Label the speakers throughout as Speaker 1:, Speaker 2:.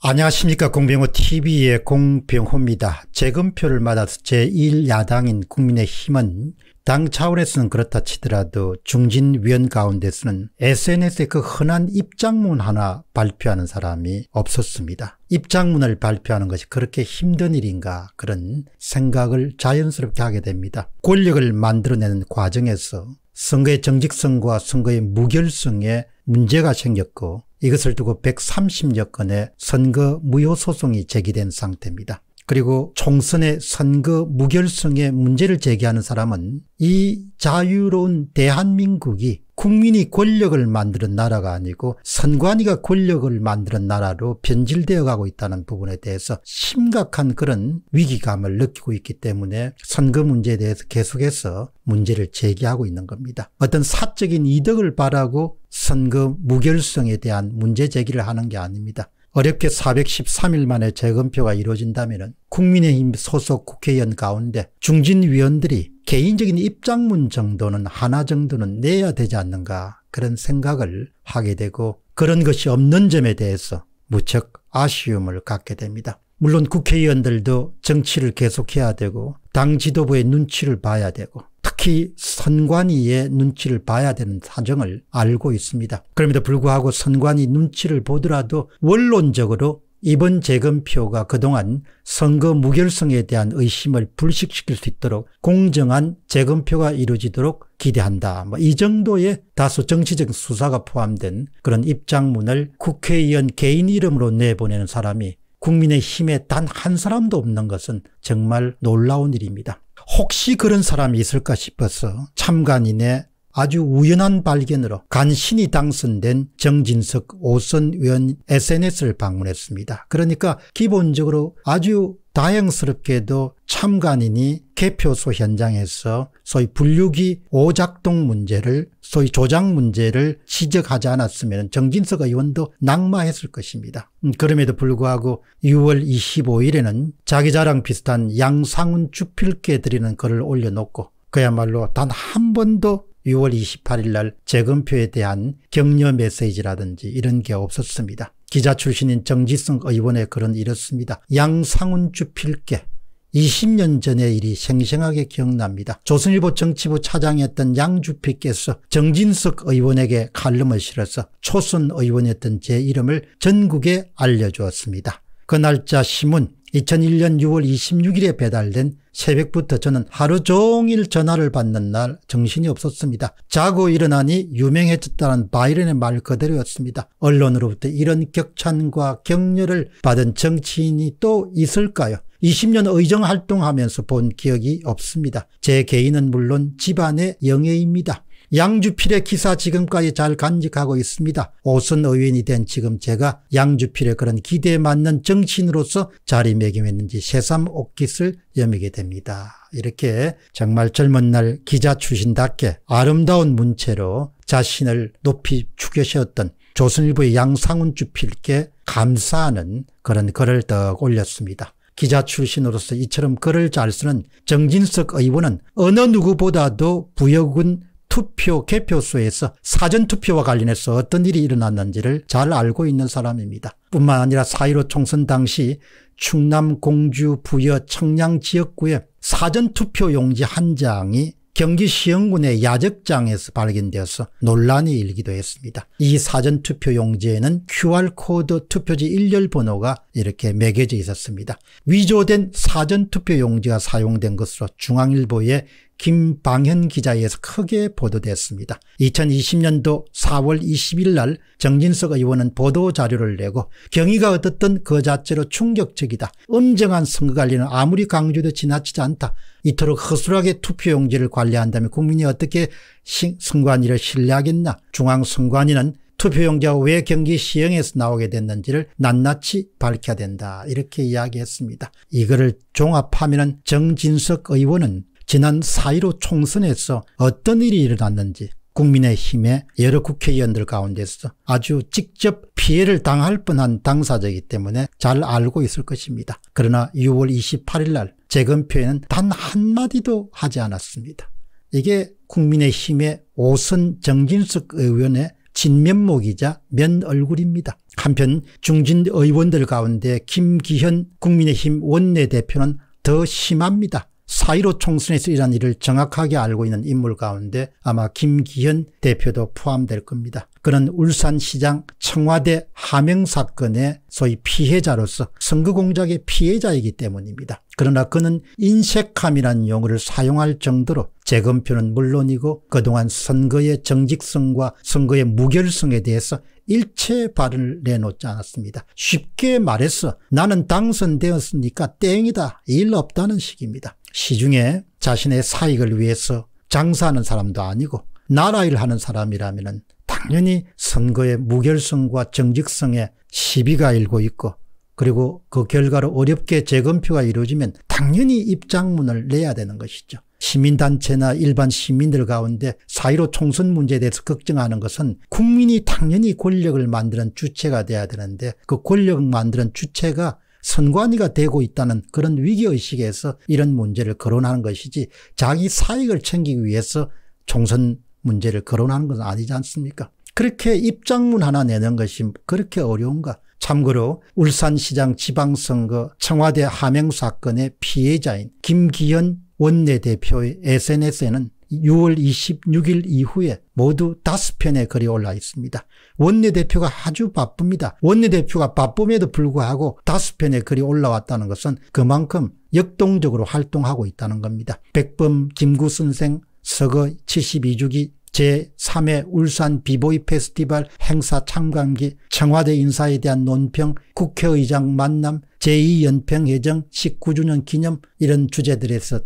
Speaker 1: 안녕하십니까 공병호 tv의 공병호입니다. 재검표를 맞아서 제1야당인 국민의힘은 당 차원에서는 그렇다 치더라도 중진위원 가운데서는 SNS에 그 흔한 입장문 하나 발표하는 사람이 없었습니다. 입장문을 발표하는 것이 그렇게 힘든 일인가 그런 생각을 자연스럽게 하게 됩니다. 권력을 만들어내는 과정에서 선거의 정직성과 선거의 무결성에 문제가 생겼고 이것을 두고 130여 건의 선거 무효 소송이 제기된 상태입니다. 그리고 총선의 선거 무결성의 문제를 제기하는 사람은 이 자유로운 대한민국이 국민이 권력을 만드는 나라가 아니고 선관위가 권력을 만드는 나라로 변질되어 가고 있다는 부분에 대해서 심각한 그런 위기감을 느끼고 있기 때문에 선거 문제에 대해서 계속해서 문제를 제기하고 있는 겁니다. 어떤 사적인 이득을 바라고 선거 무결성에 대한 문제 제기를 하는 게 아닙니다. 어렵게 413일 만에 재검표가 이루어진다면 국민의힘 소속 국회의원 가운데 중진위원들이 개인적인 입장문 정도는 하나 정도는 내야 되지 않는가 그런 생각을 하게 되고 그런 것이 없는 점에 대해서 무척 아쉬움을 갖게 됩니다. 물론 국회의원들도 정치를 계속해야 되고 당 지도부의 눈치를 봐야 되고 특히 선관위의 눈치를 봐야 되는 사정을 알고 있습니다. 그럼에도 불구하고 선관위 눈치를 보더라도 원론적으로 이번 재검표가 그동안 선거 무결성에 대한 의심을 불식시킬 수 있도록 공정한 재검표가 이루어지도록 기대한다. 뭐이 정도의 다소 정치적 수사가 포함된 그런 입장문을 국회의원 개인 이름으로 내보내는 사람이 국민의 힘에 단 한 사람도 없는 것은 정말 놀라운 일입니다. 혹시 그런 사람이 있을까 싶어서 참관인의 아주 우연한 발견으로 간신히 당선된 정진석 오선 의원 SNS를 방문했습니다. 그러니까 기본적으로 아주 다행스럽게도 참관인이 개표소 현장에서 소위 분류기 오작동 문제를 소위 조작 문제를 지적하지 않았으면 정진석 의원도 낙마했을 것입니다. 음, 그럼에도 불구하고 6월 25일에는 자기 자랑 비슷한 양상훈 주필께 드리는 글을 올려놓고 그야말로 단 한 번도 6월 28일 날 재검표에 대한 격려 메시지라든지 이런 게 없었습니다. 기자 출신인 정지승 의원의 글은 이렇습니다. 양상훈 주필께 20년 전의 일이 생생하게 기억납니다. 조선일보 정치부 차장이었던 양주필께서 정진석 의원에게 칼럼을 실어서 초선 의원이었던 제 이름을 전국에 알려주었습니다. 그 날짜 신문 2001년 6월 26일에 배달된 새벽부터 저는 하루 종일 전화를 받는 날 정신이 없었습니다. 자고 일어나니 유명해졌다는 바이런의 말 그대로였습니다. 언론으로부터 이런 격찬과 격려를 받은 정치인이 또 있을까요? 20년 의정 활동하면서 본 기억이 없습니다. 제 개인은 물론 집안의 영예입니다. 양주필의 기사 지금까지 잘 간직하고 있습니다. 오선 의원이 된 지금 제가 양주필의 그런 기대에 맞는 정신으로서 자리매김했는지 새삼 옷깃을 여미게 됩니다. 이렇게 정말 젊은 날 기자 출신답게 아름다운 문체로 자신을 높이 추겨세웠던 조선일보의 양상훈 주필께 감사하는 그런 글을 떡 올렸습니다. 기자 출신으로서 이처럼 글을 잘 쓰는 정진석 의원은 어느 누구보다도 부여군 투표 개표소에서 사전투표와 관련해서 어떤 일이 일어났는지를 잘 알고 있는 사람입니다. 뿐만 아니라 4.15 총선 당시 충남 공주 부여 청량 지역구에 사전투표 용지 한 장이 경기 시흥군의 야적장에서 발견되어서 논란이 일기도 했습니다. 이 사전투표 용지에는 QR코드 투표지 일렬 번호가 이렇게 매겨져 있었습니다. 위조된 사전투표 용지가 사용된 것으로 중앙일보에 김방현 기자에서 크게 보도됐습니다. 2020년도 4월 20일 날 정진석 의원은 보도자료를 내고 경위가 어떻든 그 자체로 충격적이다. 엄정한 선거관리는 아무리 강조도 지나치지 않다. 이토록 허술하게 투표용지를 관리한다면 국민이 어떻게 선관위를 신뢰하겠나. 중앙선관위는 투표용지가 왜 경기 시행에서 나오게 됐는지를 낱낱이 밝혀야 된다 이렇게 이야기했습니다. 이거를 종합하면 정진석 의원은 지난 4.15 총선에서 어떤 일이 일어났는지 국민의힘의 여러 국회의원들 가운데서 아주 직접 피해를 당할 뻔한 당사자이기 때문에 잘 알고 있을 것입니다. 그러나 6월 28일 날 재검표에는 단 한마디도 하지 않았습니다. 이게 국민의힘의 오선 정진석 의원의 진면목이자 면얼굴입니다. 한편 중진 의원들 가운데 김기현 국민의힘 원내대표는 더 심합니다. 사이로 총선에서 일한 일을 정확하게 알고 있는 인물 가운데 아마 김기현 대표도 포함될 겁니다. 그는 울산시장 청와대 하명 사건의 소위 피해자로서 선거공작의 피해자이기 때문입니다. 그러나 그는 인색함이라는 용어를 사용할 정도로 재검표는 물론이고 그동안 선거의 정직성과 선거의 무결성에 대해서 일체 발언을 내놓지 않았습니다. 쉽게 말해서 나는 당선되었으니까 땡이다 일 없다는 식입니다. 시중에 자신의 사익을 위해서 장사하는 사람도 아니고 나라 일 하는 사람이라면 당연히 선거의 무결성과 정직성에 시비가 일고 있고 그리고 그 결과로 어렵게 재검표가 이루어지면 당연히 입장문을 내야 되는 것이죠. 시민단체나 일반 시민들 가운데 사1로 총선 문제에 대해서 걱정하는 것은 국민이 당연히 권력을 만드는 주체가 돼야 되는데 그 권력 만드는 주체가 선관위가 되고 있다는 그런 위기의식에서 이런 문제를 거론하는 것이지 자기 사익을 챙기기 위해서 총선 문제를 거론하는 것은 아니지 않습니까? 그렇게 입장문 하나 내는 것이 그렇게 어려운가? 참고로 울산시장 지방선거 청와대 하명 사건의 피해자인 김기현 원내대표의 SNS에는 6월 26일 이후에 모두 5편의 글이 올라 있습니다. 원내대표가 아주 바쁩니다. 원내대표가 바쁨에도 불구하고 5편의 글이 올라왔다는 것은 그만큼 역동적으로 활동하고 있다는 겁니다. 백범, 김구 선생, 서거 72주기 제3회 울산 비보이 페스티벌 행사 참관기 청와대 인사에 대한 논평 국회의장 만남 제2연평해정 19주년 기념 이런 주제들에서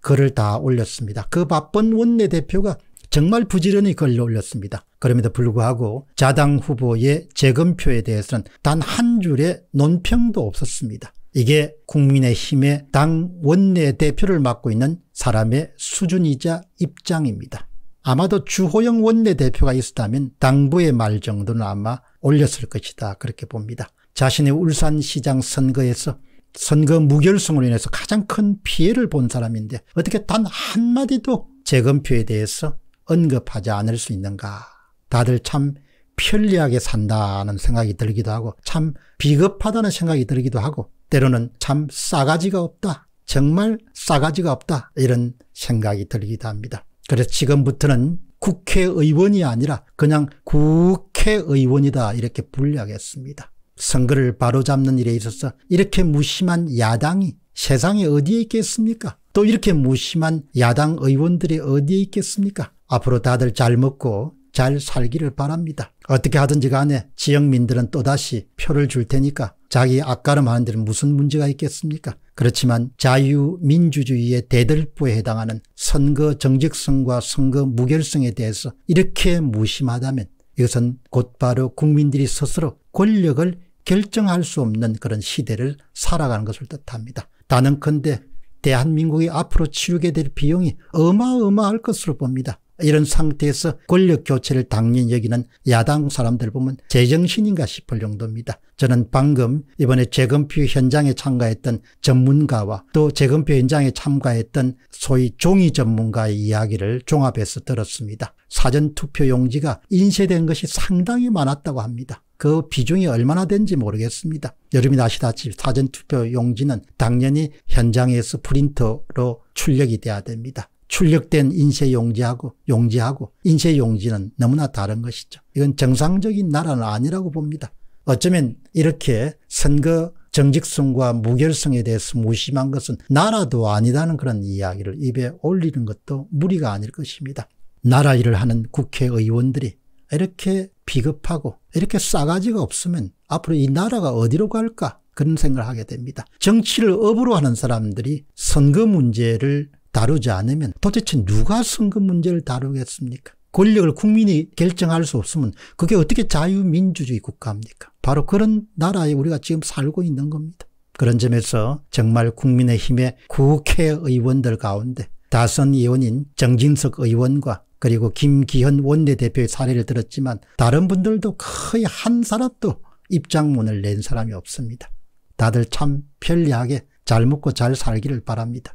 Speaker 1: 글을 다 올렸습니다. 그 바쁜 원내대표가 정말 부지런히 글을 올렸습니다. 그럼에도 불구하고 자당 후보의 재검표에 대해서는 단 한 줄의 논평도 없었습니다. 이게 국민의힘의 당 원내 대표를 맡고 있는 사람의 수준이자 입장입니다. 아마도 주호영 원내대표가 있었다면 당부의 말 정도는 아마 올렸을 것이다 그렇게 봅니다. 자신의 울산시장 선거에서 선거 무결성으로 인해서 가장 큰 피해를 본 사람인데 어떻게 단 한마디도 재검표에 대해서 언급하지 않을 수 있는가. 다들 참 편리하게 산다는 생각이 들기도 하고 참 비겁하다는 생각이 들기도 하고 때로는 참 싸가지가 없다. 정말 싸가지가 없다. 이런 생각이 들기도 합니다. 그래서 지금부터는 국회의원이 아니라 그냥 국회의원이다 이렇게 분류하겠습니다. 선거를 바로잡는 일에 있어서 이렇게 무심한 야당이 세상에 어디에 있겠습니까? 또 이렇게 무심한 야당 의원들이 어디에 있겠습니까? 앞으로 다들 잘 먹고 잘 살기를 바랍니다. 어떻게 하든지 간에 지역민들은 또다시 표를 줄 테니까 자기 앞가름하는 데는 무슨 문제가 있겠습니까? 그렇지만 자유민주주의의 대들보에 해당하는 선거 정직성과 선거 무결성에 대해서 이렇게 무심하다면 이것은 곧바로 국민들이 스스로 권력을 결정할 수 없는 그런 시대를 살아가는 것을 뜻합니다. 단언컨대 대한민국이 앞으로 치르게 될 비용이 어마어마할 것으로 봅니다. 이런 상태에서 권력 교체를 당연히 여기는 야당 사람들 보면 제정신인가 싶을 정도입니다. 저는 방금 이번에 재검표 현장에 참가했던 전문가와 또 재검표 현장에 참가했던 소위 종이 전문가의 이야기를 종합해서 들었습니다. 사전투표 용지가 인쇄된 것이 상당히 많았다고 합니다. 그 비중이 얼마나 된지 모르겠습니다. 여러분이 아시다시피 사전투표 용지는 당연히 현장에서 프린터로 출력이 돼야 됩니다. 출력된 인쇄 용지하고 용지하고 인쇄 용지는 너무나 다른 것이죠. 이건 정상적인 나라는 아니라고 봅니다. 어쩌면 이렇게 선거 정직성과 무결성에 대해서 무심한 것은 나라도 아니라는 그런 이야기를 입에 올리는 것도 무리가 아닐 것입니다. 나라 일을 하는 국회의원들이 이렇게 비겁하고 이렇게 싸가지가 없으면 앞으로 이 나라가 어디로 갈까 그런 생각을 하게 됩니다. 정치를 업으로 하는 사람들이 선거 문제를 다루지 않으면 도대체 누가 선거 문제를 다루겠습니까? 권력을 국민이 결정할 수 없으면 그게 어떻게 자유민주주의 국가입니까? 바로 그런 나라에 우리가 지금 살고 있는 겁니다. 그런 점에서 정말 국민의힘의 국회의원들 가운데 다선 의원인 정진석 의원과 그리고 김기현 원내대표의 사례를 들었지만 다른 분들도 거의 한 사람도 입장문을 낸 사람이 없습니다. 다들 참 편리하게 잘 먹고 잘 살기를 바랍니다.